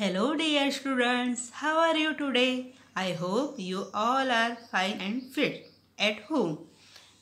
Hello dear students, how are you today? I hope you all are fine and fit at home.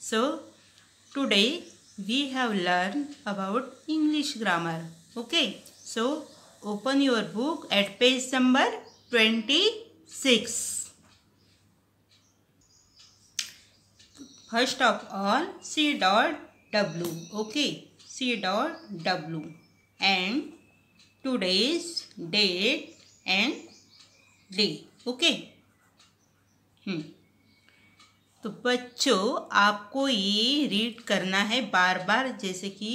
So today we have learned about English grammar. Okay, so open your book at page number 26. First of all, C dot W. Okay, C dot W. And today's date and day okay hmm तो बच्चों आपको ये read करना है बार बार जैसे कि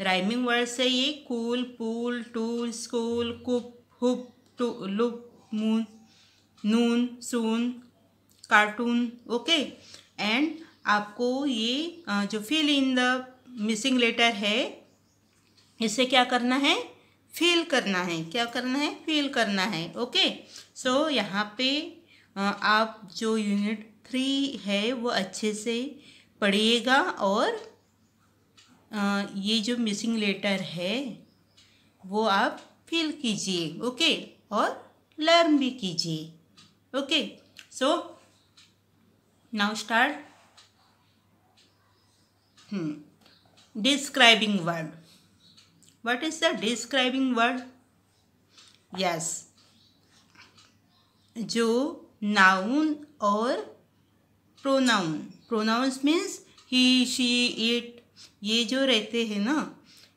rhyming words है ये cool pool tool school coop hoop two loop moon noon soon cartoon okay and आपको ये जो fill in the missing letter है इसे क्या करना है फील करना है क्या करना है फील करना है ओके सो so, यहाँ पे आप जो यूनिट थ्री है वो अच्छे से पढ़िएगा और ये जो मिसिंग लेटर है वो आप फील कीजिए ओके और लर्न भी कीजिए okay so now start describing word what is the describing word yes जो noun और pronoun pronouns means he she it ये जो रहते हैं ना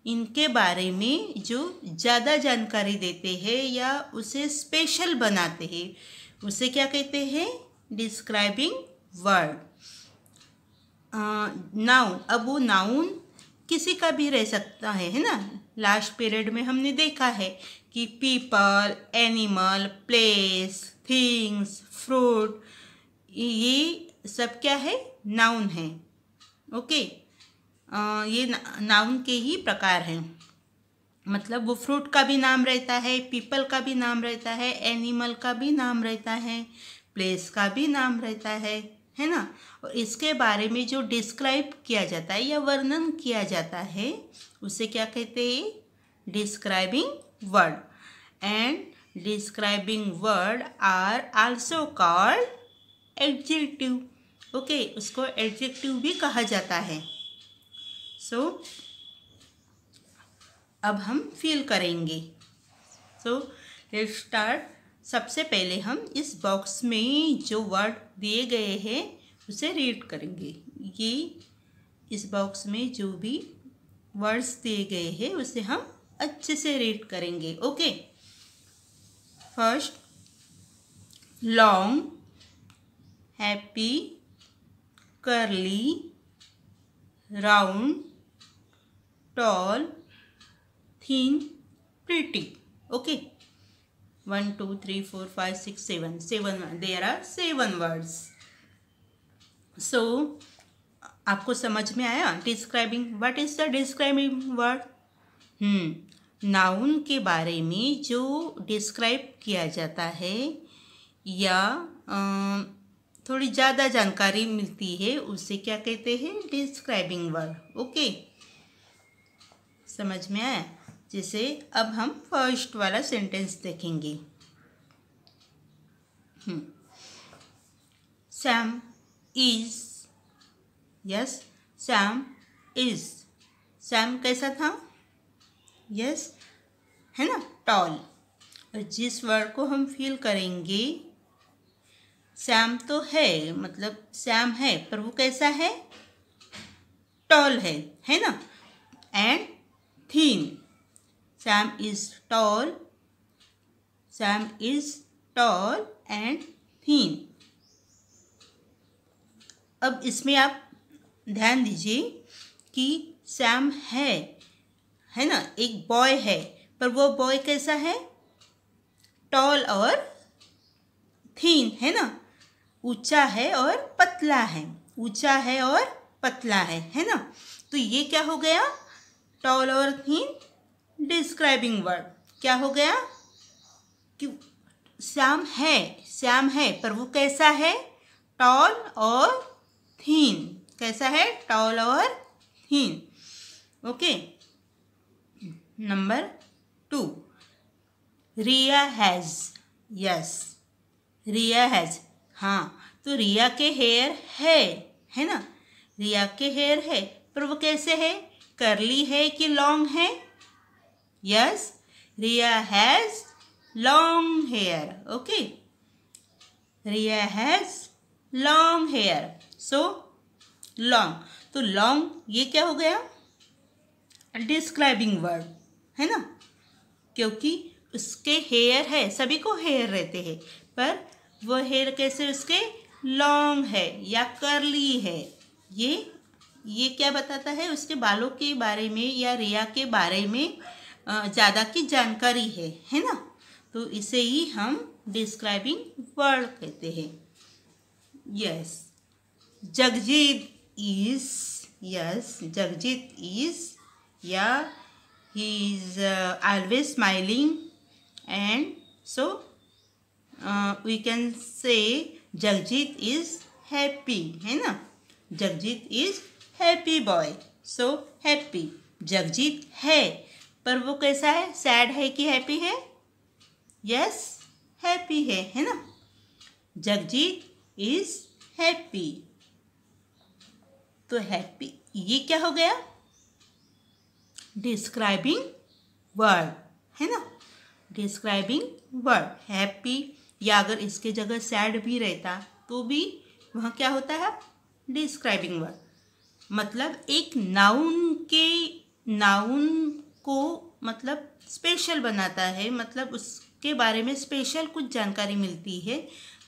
इनके बारे में जो ज़्यादा जानकारी देते हैं या उसे स्पेशल बनाते हैं उसे क्या कहते हैं डिस्क्राइबिंग वर्ड नाउन अब वो नाउन किसी का भी रह सकता है है ना लास्ट पीरियड में हमने देखा है कि people animal place things fruit ये सब क्या है नाउन है ओके आ, ये ना, नाउन के ही प्रकार हैं मतलब वो फ्रूट का भी नाम रहता है पीपल का भी नाम रहता है एनिमल का भी नाम रहता है प्लेस का भी नाम रहता है है ना और इसके बारे में जो डिस्क्राइब किया जाता है या वर्णन किया जाता है उसे क्या कहते हैं describing word and describing word are also called adjective okay उसको एडजेक्टिव भी कहा जाता है सो so, अब हम फील करेंगे सो लेट्स स्टार्ट सबसे पहले हम इस बॉक्स में जो वर्ड दिए गए हैं उसे रीड करेंगे ये इस बॉक्स में जो भी वर्ड्स दिए गए हैं उसे हम अच्छे से रीड करेंगे okay first long happy curly round tall thin pretty okay one two three four five six seven seven there are seven words so आपको समझ में आया describing what is the describing word noun के बारे में जो describe किया जाता है या आ, थोड़ी ज़्यादा जानकारी मिलती है उसे क्या कहते हैं डिस्क्राइबिंग वर्ड ओके समझ में आया जिसे अब हम फर्स्ट वाला सेंटेंस देखेंगे Sam is yes Sam is Sam कैसा था यस yes, है ना टॉल और जिस वर्ड को हम फील करेंगे सैम तो है मतलब सैम है पर वो कैसा है टॉल है है ना and thin Sam is tall. Sam is tall and thin. अब इसमें आप ध्यान दीजिए कि सैम है है ना एक बॉय है पर वो बॉय कैसा है टॉल और थीन है ना ऊंचा है और पतला है ऊंचा है और पतला है है ना तो ये क्या हो गया टॉल और थीन डिस्क्राइबिंग वर्ड क्या हो गया कि श्याम है श्याम है पर वो कैसा है टॉल और थीन कैसा है टॉल और thin okay number two Riya has yes Riya has हाँ तो रिया के हेयर है है ना रिया के हेयर है पर वो कैसे है करली है कि लॉन्ग है Yes, Ria has long hair. Okay. Ria has long hair. So, long. तो long ये क्या हो गया डिस्क्राइबिंग वर्ड है ना क्योंकि उसके हेयर है सभी को हेयर रहते हैं पर वो हेयर कैसे उसके लॉन्ग है या करली है ये ये क्या बताता है उसके बालों के बारे में या रिया के बारे में ज़्यादा की जानकारी है है ना तो इसे ही हम डिस्क्राइबिंग वर्ड कहते हैं yes Jagjit is yes Jagjit is yeah he is always smiling and so we can say Jagjit is happy है ना Jagjit is happy boy so happy Jagjit है पर वो कैसा है सैड है कि हैप्पी है यस हैप्पी है है ना जगजीत इज हैप्पी तो हैप्पी ये क्या हो गया डिस्क्राइबिंग वर्ड है ना डिस्क्राइबिंग वर्ड हैप्पी या अगर इसके जगह सैड भी रहता तो भी वह क्या होता है डिस्क्राइबिंग वर्ड मतलब एक नाउन के नाउन को मतलब स्पेशल बनाता है मतलब उसके बारे में स्पेशल कुछ जानकारी मिलती है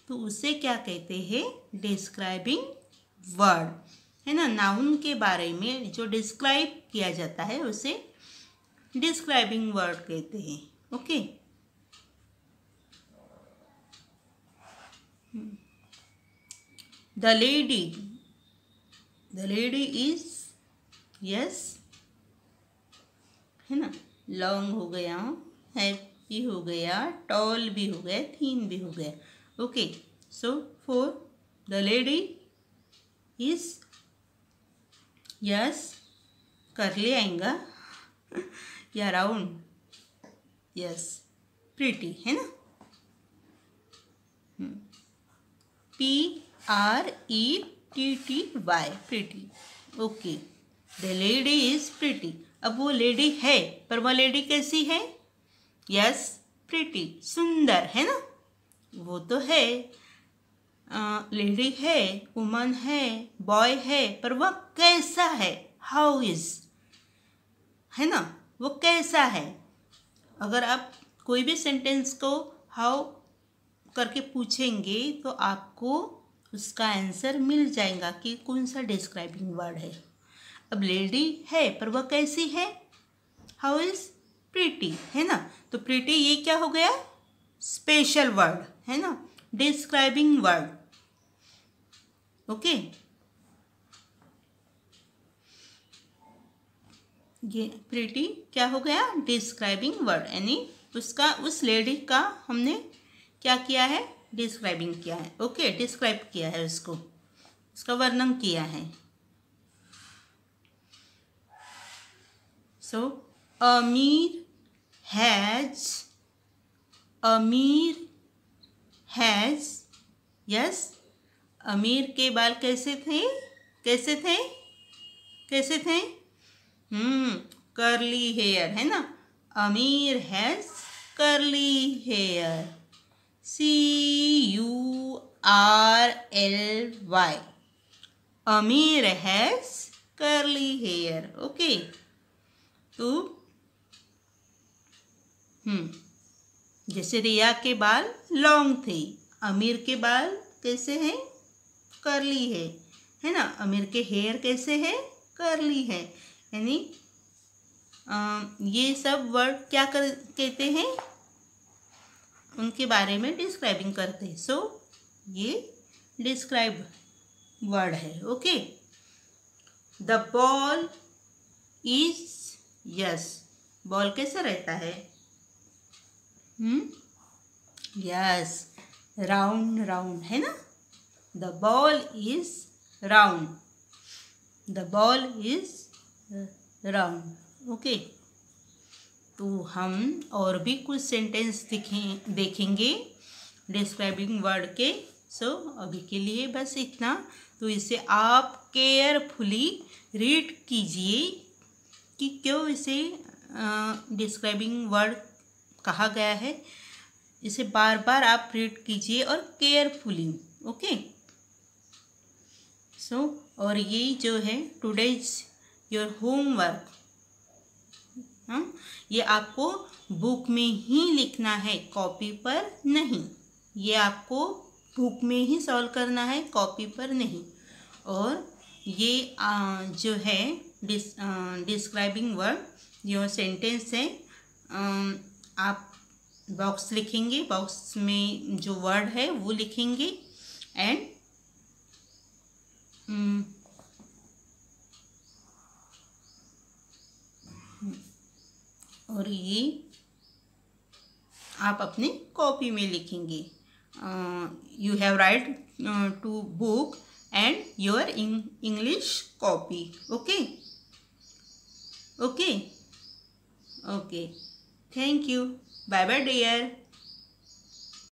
तो उसे क्या कहते हैं डिस्क्राइबिंग वर्ड है ना नाउन के बारे में जो डिस्क्राइब किया जाता है उसे डिस्क्राइबिंग वर्ड कहते हैं okay the lady the lady is yes है ना लॉन्ग हो गया हैप्पी हो गया टॉल भी हो गया थीन भी हो गया okay so for the lady is yes कर ले आएंगा या राउंड यस प्रिटी है ना P R E T T Y pretty okay the lady is pretty अब वो लेडी है पर वह लेडी कैसी है यस प्रिटी सुंदर है ना वो तो है लेडी है वुमन है बॉय है पर वह कैसा है हाउ इज है ना वो कैसा है अगर आप कोई भी सेंटेंस को हाउ करके पूछेंगे तो आपको उसका आंसर मिल जाएगा कि कौन सा डिस्क्राइबिंग वर्ड है अब लेडी है पर वह कैसी है हाउ इज प्रीटी है ना तो प्रीटी ये क्या हो गया स्पेशल वर्ड है ना डिस्क्राइबिंग वर्ड ओके ये प्रीटी क्या हो गया डिस्क्राइबिंग वर्ड यानी उसका उस लेडी का हमने क्या किया है डिस्क्राइबिंग किया है ओके okay, डिस्क्राइब किया है उसको उसका वर्णन किया है so Amir has Amir has yes Amir के बाल कैसे थे कैसे थे कैसे थे हम्म करली हेयर है ना Amir has curly hair C U R L Y Amir has curly hair okay तो हम्म जैसे रिया के बाल लॉन्ग थे अमीर के बाल कैसे हैं करली है है ना अमीर के हेयर कैसे है करली है यानी ये सब वर्ड क्या कर कहते हैं उनके बारे में डिस्क्राइबिंग करते हैं सो so, ये डिस्क्राइब वर्ड है okay the ball is yes ball कैसा रहता है यस राउंड राउंड है ना the ball is round the ball is round okay तो हम और भी कुछ सेंटेंस दिखें देखेंगे डिस्क्राइबिंग वर्ड के सो so, अभी के लिए बस इतना तो इसे आप केयरफुली रीड कीजिए कि क्यों इसे डिस्क्राइबिंग वर्ड कहा गया है इसे बार बार आप रीड कीजिए और केयरफुली ओके सो और ये जो है टुडेज योर होमवर्क ये आपको बुक में ही लिखना है कॉपी पर नहीं ये आपको बुक में ही सॉल्व करना है कॉपी पर नहीं और ये आ, जो है डिस्क्राइबिंग वर्ड जो सेंटेंस है आप बॉक्स लिखेंगे बॉक्स में जो वर्ड है वो लिखेंगे एंड हम्म, और ये आप अपने कॉपी में लिखेंगे you have right to book and your English copy okay okay okay thank you bye bye dear